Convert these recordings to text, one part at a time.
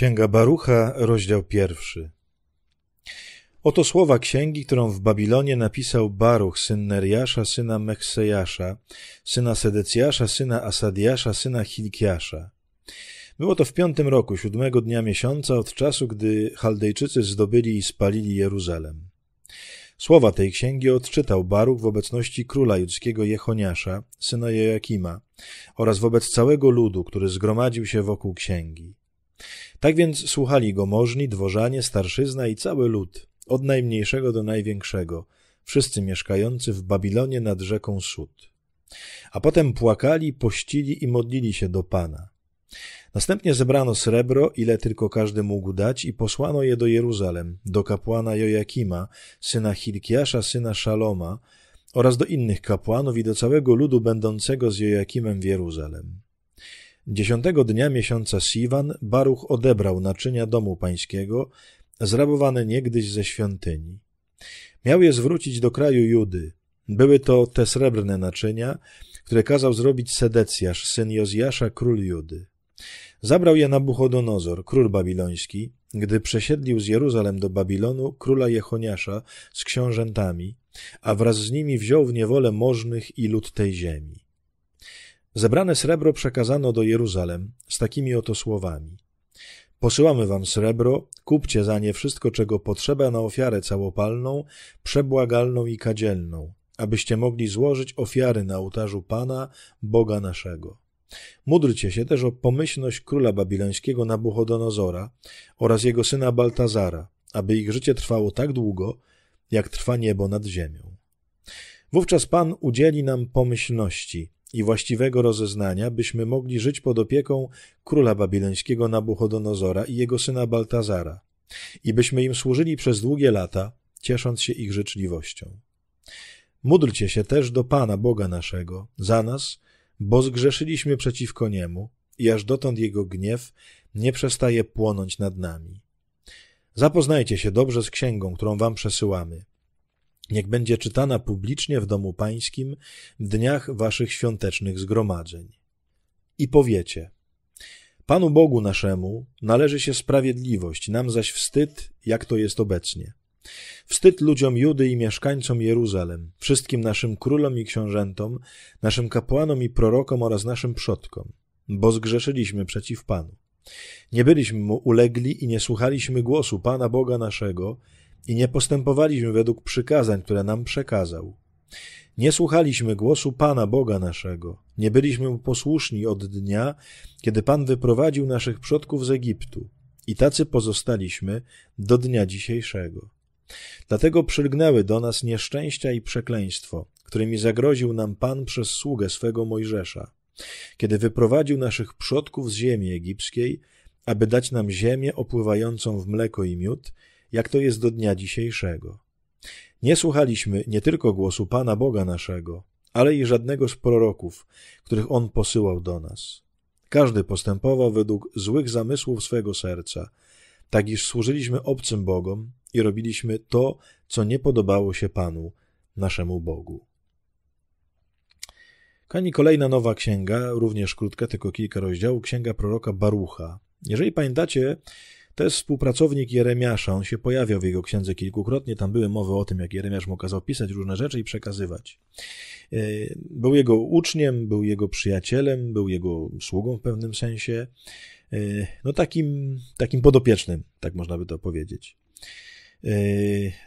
Księga Barucha, rozdział pierwszy. Oto słowa księgi, którą w Babilonie napisał Baruch, syn Neriasza, syna Mechsejasza, syna Sedecjasza, syna Asadiasza, syna Hilkiasza. Było to w piątym roku, siódmego dnia miesiąca, od czasu, gdy Chaldejczycy zdobyli i spalili Jeruzalem. Słowa tej księgi odczytał Baruch w obecności króla judzkiego Jechoniasza, syna Joakima, oraz wobec całego ludu, który zgromadził się wokół księgi. Tak więc słuchali go możni, dworzanie, starszyzna i cały lud, od najmniejszego do największego, wszyscy mieszkający w Babilonie nad rzeką Sud. A potem płakali, pościli i modlili się do Pana. Następnie zebrano srebro, ile tylko każdy mógł dać, i posłano je do Jeruzalem, do kapłana Jojakima, syna Hilkiasza, syna Szaloma, oraz do innych kapłanów i do całego ludu będącego z Jojakimem w Jeruzalem. Dziesiątego dnia miesiąca Siwan Baruch odebrał naczynia domu pańskiego, zrabowane niegdyś ze świątyni. Miał je zwrócić do kraju Judy. Były to te srebrne naczynia, które kazał zrobić Sedecjasz, syn Jozjasza, król Judy. Zabrał je Nabuchodonozor, król babiloński, gdy przesiedlił z Jeruzalem do Babilonu króla Jechoniasza z książętami, a wraz z nimi wziął w niewolę możnych i lud tej ziemi. Zebrane srebro przekazano do Jeruzalem z takimi oto słowami. Posyłamy wam srebro, kupcie za nie wszystko, czego potrzeba na ofiarę całopalną, przebłagalną i kadzielną, abyście mogli złożyć ofiary na ołtarzu Pana, Boga naszego. Módlcie się też o pomyślność króla babilońskiego Nabuchodonozora oraz jego syna Baltazara, aby ich życie trwało tak długo, jak trwa niebo nad ziemią. Wówczas Pan udzieli nam pomyślności, i właściwego rozeznania, byśmy mogli żyć pod opieką króla babilońskiego Nabuchodonozora i jego syna Baltazara i byśmy im służyli przez długie lata, ciesząc się ich życzliwością. Módlcie się też do Pana Boga naszego za nas, bo zgrzeszyliśmy przeciwko Niemu i aż dotąd Jego gniew nie przestaje płonąć nad nami. Zapoznajcie się dobrze z księgą, którą Wam przesyłamy. Niech będzie czytana publicznie w domu pańskim w dniach waszych świątecznych zgromadzeń. I powiecie: Panu Bogu naszemu należy się sprawiedliwość, nam zaś wstyd, jak to jest obecnie. Wstyd ludziom Judy i mieszkańcom Jeruzalem, wszystkim naszym królom i książętom, naszym kapłanom i prorokom oraz naszym przodkom, bo zgrzeszyliśmy przeciw Panu. Nie byliśmy Mu ulegli i nie słuchaliśmy głosu Pana Boga naszego, i nie postępowaliśmy według przykazań, które nam przekazał. Nie słuchaliśmy głosu Pana Boga naszego, nie byliśmy mu posłuszni od dnia, kiedy Pan wyprowadził naszych przodków z Egiptu, i tacy pozostaliśmy do dnia dzisiejszego. Dlatego przylgnęły do nas nieszczęścia i przekleństwo, którymi zagroził nam Pan przez sługę swego Mojżesza, kiedy wyprowadził naszych przodków z ziemi egipskiej, aby dać nam ziemię opływającą w mleko i miód, jak to jest do dnia dzisiejszego. Nie słuchaliśmy nie tylko głosu Pana Boga naszego, ale i żadnego z proroków, których On posyłał do nas. Każdy postępował według złych zamysłów swego serca, tak iż służyliśmy obcym Bogom i robiliśmy to, co nie podobało się Panu, naszemu Bogu. Kani kolejna nowa księga, również krótka, tylko kilka rozdziałów, księga proroka Barucha. Jeżeli pamiętacie, to jest współpracownik Jeremiasza, on się pojawiał w jego księdze kilkukrotnie, tam były mowy o tym, jak Jeremiasz mu kazał pisać różne rzeczy i przekazywać. E, był jego uczniem, był jego przyjacielem, był jego sługą w pewnym sensie, e, no takim, takim podopiecznym, tak można by to powiedzieć. E,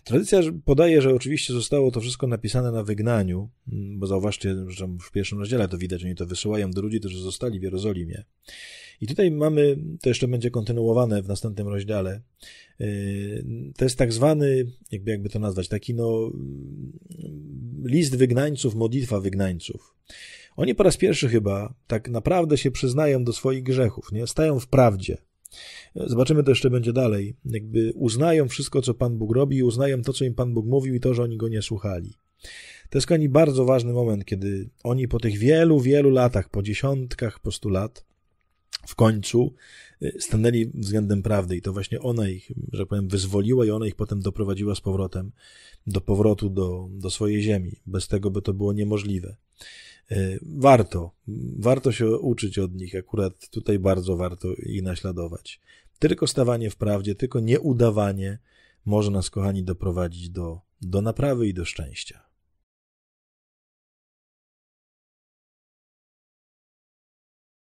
tradycja podaje, że oczywiście zostało to wszystko napisane na wygnaniu, bo zauważcie, że w pierwszym rozdziale to widać, oni to wysyłają do ludzi, którzy zostali w Jerozolimie. I tutaj mamy, to jeszcze będzie kontynuowane w następnym rozdziale, y, to jest tak zwany, jakby, jakby to nazwać, taki no, list wygnańców, modlitwa wygnańców. Oni po raz pierwszy chyba tak naprawdę się przyznają do swoich grzechów, nie? stają w prawdzie. Zobaczymy to jeszcze będzie dalej. Jakby uznają wszystko, co Pan Bóg robi, uznają to, co im Pan Bóg mówił i to, że oni go nie słuchali. To jest kochani bardzo ważny moment, kiedy oni po tych wielu, wielu latach, po dziesiątkach postulat, w końcu y, stanęli względem prawdy i to właśnie ona ich, że powiem, wyzwoliła i ona ich potem doprowadziła z powrotem do powrotu do, do swojej ziemi. Bez tego by to było niemożliwe. Y, warto, warto się uczyć od nich, akurat tutaj bardzo warto ich naśladować. Tylko stawanie w prawdzie, tylko nieudawanie może nas, kochani, doprowadzić do, do naprawy i do szczęścia.